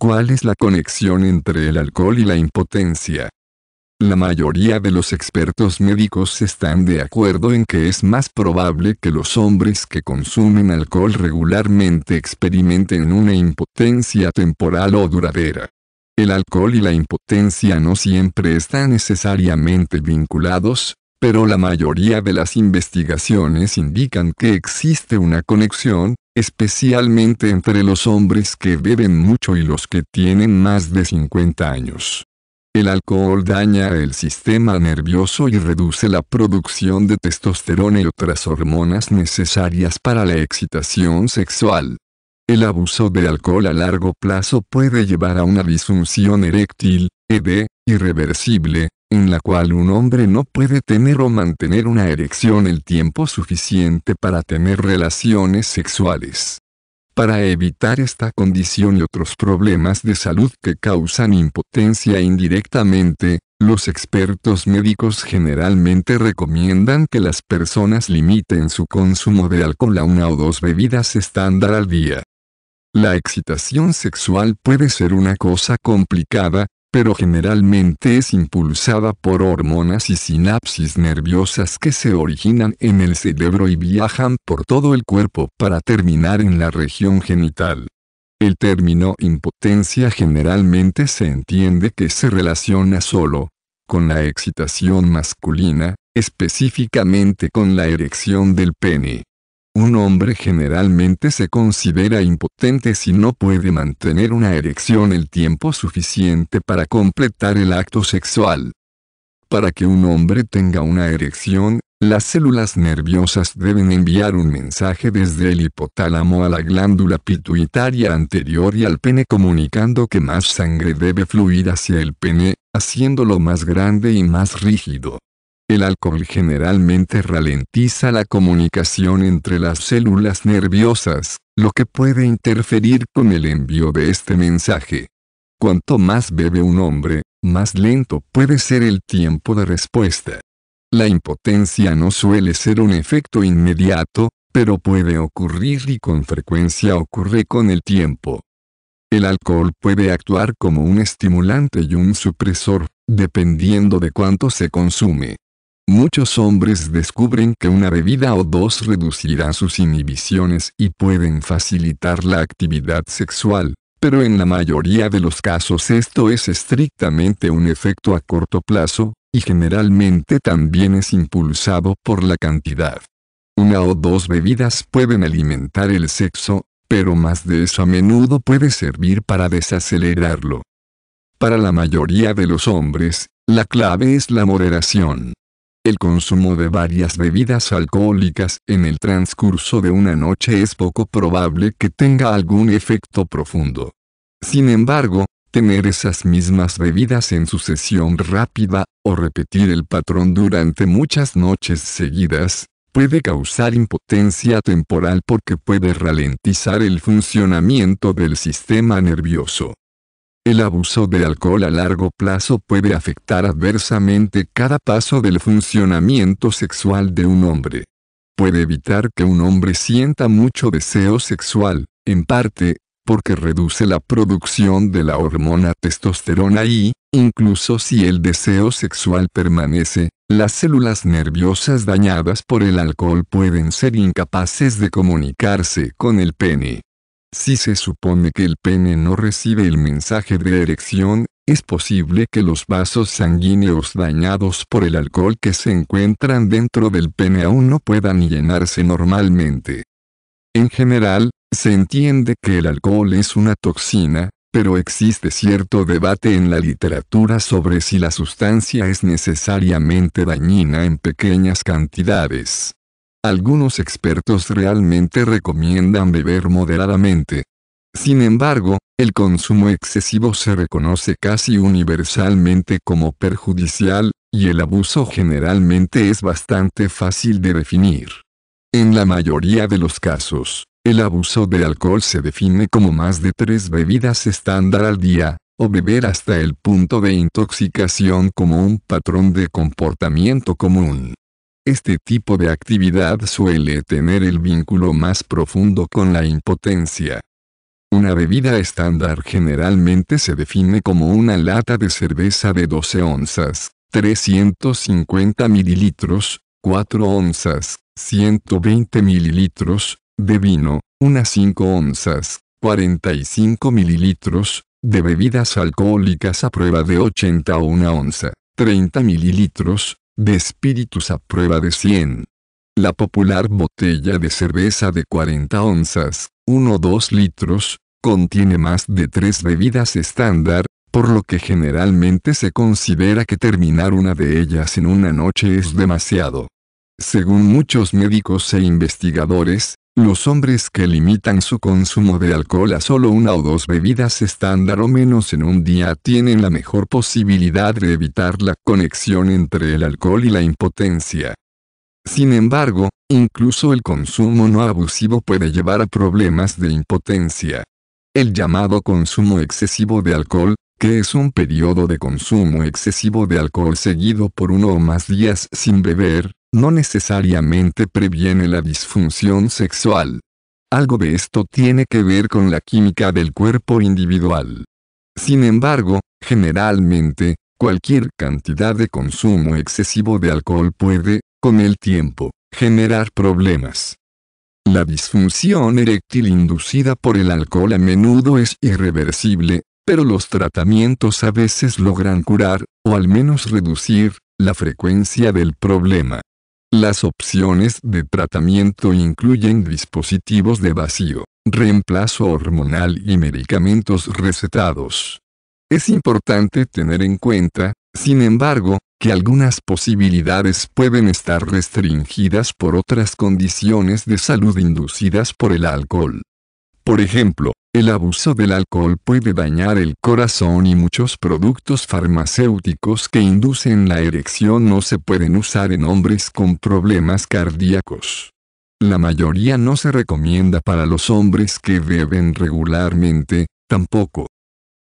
¿Cuál es la conexión entre el alcohol y la impotencia? La mayoría de los expertos médicos están de acuerdo en que es más probable que los hombres que consumen alcohol regularmente experimenten una impotencia temporal o duradera. El alcohol y la impotencia no siempre están necesariamente vinculados, pero la mayoría de las investigaciones indican que existe una conexión, especialmente entre los hombres que beben mucho y los que tienen más de 50 años. El alcohol daña el sistema nervioso y reduce la producción de testosterona y otras hormonas necesarias para la excitación sexual. El abuso de alcohol a largo plazo puede llevar a una disfunción eréctil, ED, irreversible, en la cual un hombre no puede tener o mantener una erección el tiempo suficiente para tener relaciones sexuales. Para evitar esta condición y otros problemas de salud que causan impotencia indirectamente, los expertos médicos generalmente recomiendan que las personas limiten su consumo de alcohol a una o dos bebidas estándar al día. La excitación sexual puede ser una cosa complicada, pero generalmente es impulsada por hormonas y sinapsis nerviosas que se originan en el cerebro y viajan por todo el cuerpo para terminar en la región genital. El término impotencia generalmente se entiende que se relaciona solo con la excitación masculina, específicamente con la erección del pene. Un hombre generalmente se considera impotente si no puede mantener una erección el tiempo suficiente para completar el acto sexual. Para que un hombre tenga una erección, las células nerviosas deben enviar un mensaje desde el hipotálamo a la glándula pituitaria anterior y al pene comunicando que más sangre debe fluir hacia el pene, haciéndolo más grande y más rígido. El alcohol generalmente ralentiza la comunicación entre las células nerviosas, lo que puede interferir con el envío de este mensaje. Cuanto más bebe un hombre, más lento puede ser el tiempo de respuesta. La impotencia no suele ser un efecto inmediato, pero puede ocurrir y con frecuencia ocurre con el tiempo. El alcohol puede actuar como un estimulante y un supresor, dependiendo de cuánto se consume. Muchos hombres descubren que una bebida o dos reducirá sus inhibiciones y pueden facilitar la actividad sexual, pero en la mayoría de los casos esto es estrictamente un efecto a corto plazo, y generalmente también es impulsado por la cantidad. Una o dos bebidas pueden alimentar el sexo, pero más de eso a menudo puede servir para desacelerarlo. Para la mayoría de los hombres, la clave es la moderación. El consumo de varias bebidas alcohólicas en el transcurso de una noche es poco probable que tenga algún efecto profundo. Sin embargo, tener esas mismas bebidas en sucesión rápida, o repetir el patrón durante muchas noches seguidas, puede causar impotencia temporal porque puede ralentizar el funcionamiento del sistema nervioso. El abuso de alcohol a largo plazo puede afectar adversamente cada paso del funcionamiento sexual de un hombre. Puede evitar que un hombre sienta mucho deseo sexual, en parte, porque reduce la producción de la hormona testosterona y, incluso si el deseo sexual permanece, las células nerviosas dañadas por el alcohol pueden ser incapaces de comunicarse con el pene. Si se supone que el pene no recibe el mensaje de erección, es posible que los vasos sanguíneos dañados por el alcohol que se encuentran dentro del pene aún no puedan llenarse normalmente. En general, se entiende que el alcohol es una toxina, pero existe cierto debate en la literatura sobre si la sustancia es necesariamente dañina en pequeñas cantidades. Algunos expertos realmente recomiendan beber moderadamente. Sin embargo, el consumo excesivo se reconoce casi universalmente como perjudicial, y el abuso generalmente es bastante fácil de definir. En la mayoría de los casos, el abuso de alcohol se define como más de tres bebidas estándar al día, o beber hasta el punto de intoxicación como un patrón de comportamiento común. Este tipo de actividad suele tener el vínculo más profundo con la impotencia. Una bebida estándar generalmente se define como una lata de cerveza de 12 onzas, 350 mililitros, 4 onzas, 120 mililitros, de vino, unas 5 onzas, 45 mililitros, de bebidas alcohólicas a prueba de 80 una onza, 30 mililitros, de espíritus a prueba de 100. La popular botella de cerveza de 40 onzas, 1 o 2 litros, contiene más de 3 bebidas estándar, por lo que generalmente se considera que terminar una de ellas en una noche es demasiado. Según muchos médicos e investigadores, los hombres que limitan su consumo de alcohol a solo una o dos bebidas estándar o menos en un día tienen la mejor posibilidad de evitar la conexión entre el alcohol y la impotencia. Sin embargo, incluso el consumo no abusivo puede llevar a problemas de impotencia. El llamado consumo excesivo de alcohol, que es un periodo de consumo excesivo de alcohol seguido por uno o más días sin beber, no necesariamente previene la disfunción sexual. Algo de esto tiene que ver con la química del cuerpo individual. Sin embargo, generalmente, cualquier cantidad de consumo excesivo de alcohol puede, con el tiempo, generar problemas. La disfunción eréctil inducida por el alcohol a menudo es irreversible, pero los tratamientos a veces logran curar, o al menos reducir, la frecuencia del problema. Las opciones de tratamiento incluyen dispositivos de vacío, reemplazo hormonal y medicamentos recetados. Es importante tener en cuenta, sin embargo, que algunas posibilidades pueden estar restringidas por otras condiciones de salud inducidas por el alcohol. Por ejemplo, el abuso del alcohol puede dañar el corazón y muchos productos farmacéuticos que inducen la erección no se pueden usar en hombres con problemas cardíacos. La mayoría no se recomienda para los hombres que beben regularmente, tampoco